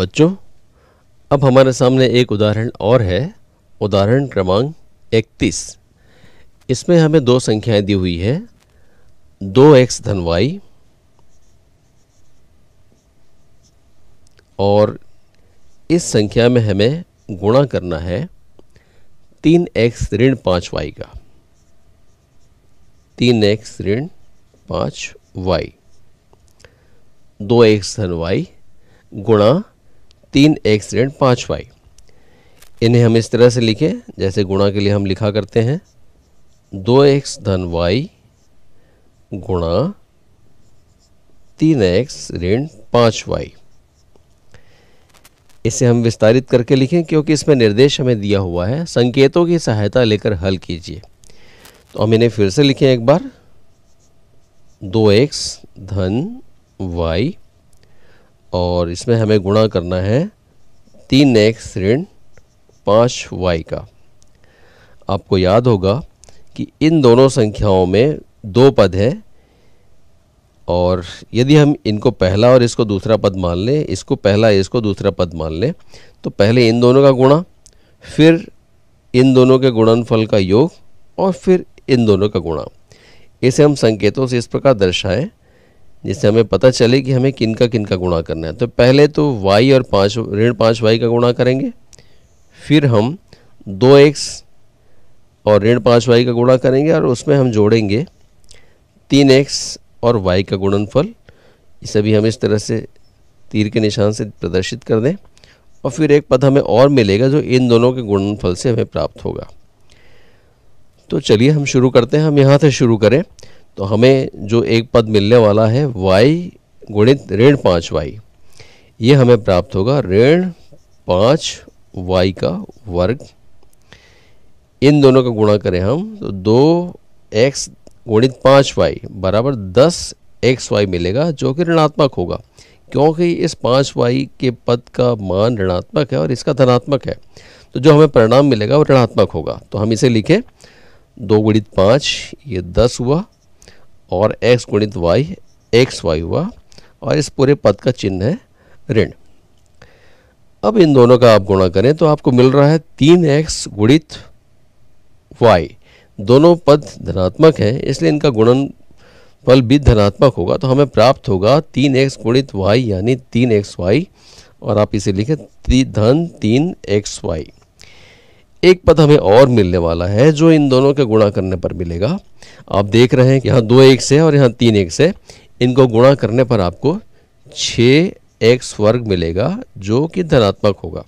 बच्चों अब हमारे सामने एक उदाहरण और है उदाहरण क्रमांक इकतीस इसमें हमें दो संख्याएं दी हुई है दो एक्स धन वाई और इस संख्या में हमें गुणा करना है तीन एक्स ऋण पाँच वाई का तीन एक्स ऋण पाँच वाई दो एक्स धन वाई गुणा तीन एक्स ऋण पाँच वाई इन्हें हम इस तरह से लिखें जैसे गुणा के लिए हम लिखा करते हैं दो एक्स धन वाई गुणा तीन एक्स ऋण पाँच वाई इसे हम विस्तारित करके लिखें क्योंकि इसमें निर्देश हमें दिया हुआ है संकेतों की सहायता लेकर हल कीजिए तो हम इन्हें फिर से लिखें एक बार दो एक्स धन वाई और इसमें हमें गुणा करना है तीन एक्स ऋण पाँच वाई का आपको याद होगा कि इन दोनों संख्याओं में दो पद हैं और यदि हम इनको पहला और इसको दूसरा पद मान लें इसको पहला इसको दूसरा पद मान लें तो पहले इन दोनों का गुणा फिर इन दोनों के गुणनफल का योग और फिर इन दोनों का गुणा इसे हम संकेतों से इस प्रकार दर्शाएं जिससे हमें पता चले कि हमें किन का किन का गुणा करना है तो पहले तो वाई और पाँच ऋण पाँच वाई का गुणा करेंगे फिर हम दो एक्स और ऋण पाँच वाई का गुणा करेंगे और उसमें हम जोड़ेंगे तीन एक्स और वाई का गुणनफल इसे भी हम इस तरह से तीर के निशान से प्रदर्शित कर दें और फिर एक पद हमें और मिलेगा जो इन दोनों के गुणनफल से हमें प्राप्त होगा तो चलिए हम शुरू करते हैं हम यहाँ से शुरू करें तो हमें जो एक पद मिलने वाला है वाई गुणित ऋण पाँच वाई ये हमें प्राप्त होगा ऋण पाँच वाई का वर्ग इन दोनों का गुणा करें हम तो दो एक्स गुणित पाँच वाई बराबर दस एक्स वाई मिलेगा जो कि ऋणात्मक होगा क्योंकि इस पाँच वाई के पद का मान ऋणात्मक है और इसका धनात्मक है तो जो हमें परिणाम मिलेगा वो ऋणात्मक होगा तो हम इसे लिखें दो गुणित पाँच ये दस हुआ और x गुणित वाई एक्स वाई हुआ और इस पूरे पद का चिन्ह है ऋण अब इन दोनों का आप गुणा करें तो आपको मिल रहा है तीन एक्स गुणित वाई दोनों पद धनात्मक हैं इसलिए इनका गुणन फल भी धनात्मक होगा तो हमें प्राप्त होगा तीन एक्स गुणित वाई यानी तीन एक्स वाई और आप इसे लिखें धन तीन एक्स वाई एक पद हमें और मिलने वाला है जो इन दोनों के गुणा करने पर मिलेगा आप देख रहे हैं कि यहाँ दो एक से और यहाँ तीन एक से इनको गुणा करने पर आपको छः एक्स वर्ग मिलेगा जो कि धनात्मक होगा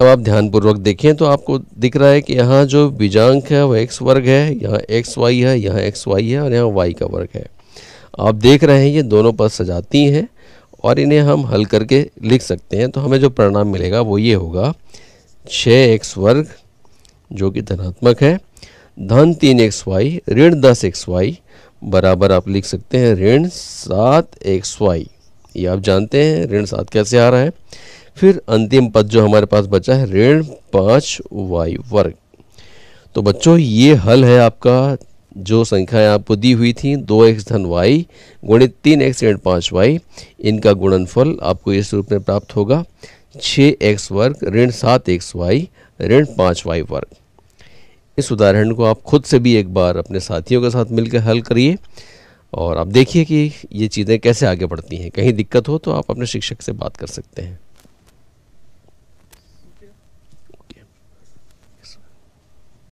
अब आप ध्यानपूर्वक देखें तो आपको दिख रहा है कि यहाँ जो बीजांक है वह एक्स वर्ग है यहाँ एक्स वाई है यहाँ एक्स वाई है और यहाँ वाई का वर्ग है आप देख रहे हैं ये दोनों पद सजाती हैं और इन्हें हम हल करके लिख सकते हैं तो हमें जो परिणाम मिलेगा वो ये होगा छः एक्स वर्ग जो कि धनात्मक है धन तीन एक्स वाई ऋण दस एक्स वाई बराबर आप लिख सकते हैं ऋण सात एक्स वाई ये आप जानते हैं ऋण सात कैसे आ रहा है फिर अंतिम पद जो हमारे पास बचा है ऋण पाँच वाई वर्ग तो बच्चों ये हल है आपका जो संख्याएं आपको दी हुई थी दो एक्स धन वाई गुणित तीन एक्स ऋण पाँच वाई इनका गुणनफल आपको इस रूप में प्राप्त होगा छः एक्स वर्ग ऋण सात एक्स वाई ऋण पाँच वाई वर्ग इस उदाहरण को आप खुद से भी एक बार अपने साथियों के साथ मिलकर हल करिए और आप देखिए कि ये चीज़ें कैसे आगे बढ़ती हैं कहीं दिक्कत हो तो आप अपने शिक्षक से बात कर सकते हैं